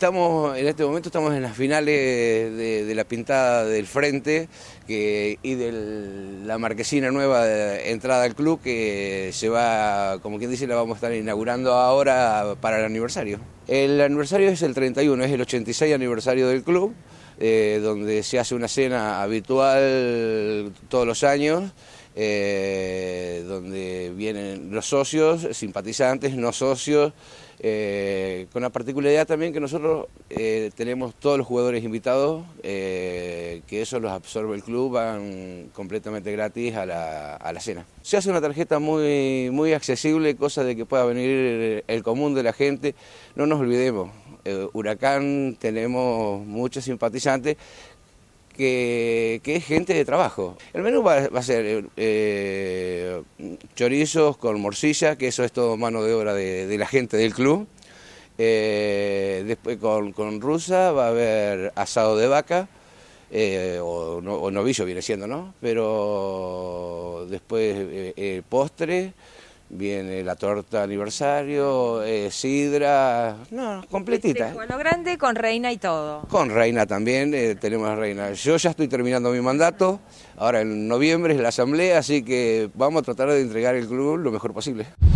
Estamos, en este momento estamos en las finales de, la pintada del frente y de la marquesina nueva entrada al club que se va, como quien dice, la vamos a estar inaugurando ahora para el aniversario. El aniversario es el 31, es el 86 aniversario del club, eh, donde se hace una cena habitual todos los años. Eh, los socios, simpatizantes, no socios, eh, con la particularidad también que nosotros eh, tenemos todos los jugadores invitados, eh, que eso los absorbe el club, van completamente gratis a la, cena. Se hace una tarjeta muy, muy accesible, cosa de que pueda venir el común de la gente, no nos olvidemos. Huracán tenemos muchos simpatizantes que, es gente de trabajo. El menú va, a ser chorizos, con morcilla, que eso es todo mano de obra de, la gente del club. Eh, después con, rusa va a haber asado de vaca, eh, o, novillo viene siendo, ¿no? Pero después el eh, postre viene la torta aniversario, eh, sidra, no, completita. bueno ¿eh? grande, con reina y todo. Con reina también, eh, tenemos reina. Yo ya estoy terminando mi mandato, ahora en noviembre es la asamblea, así que vamos a tratar de entregar el club lo mejor posible.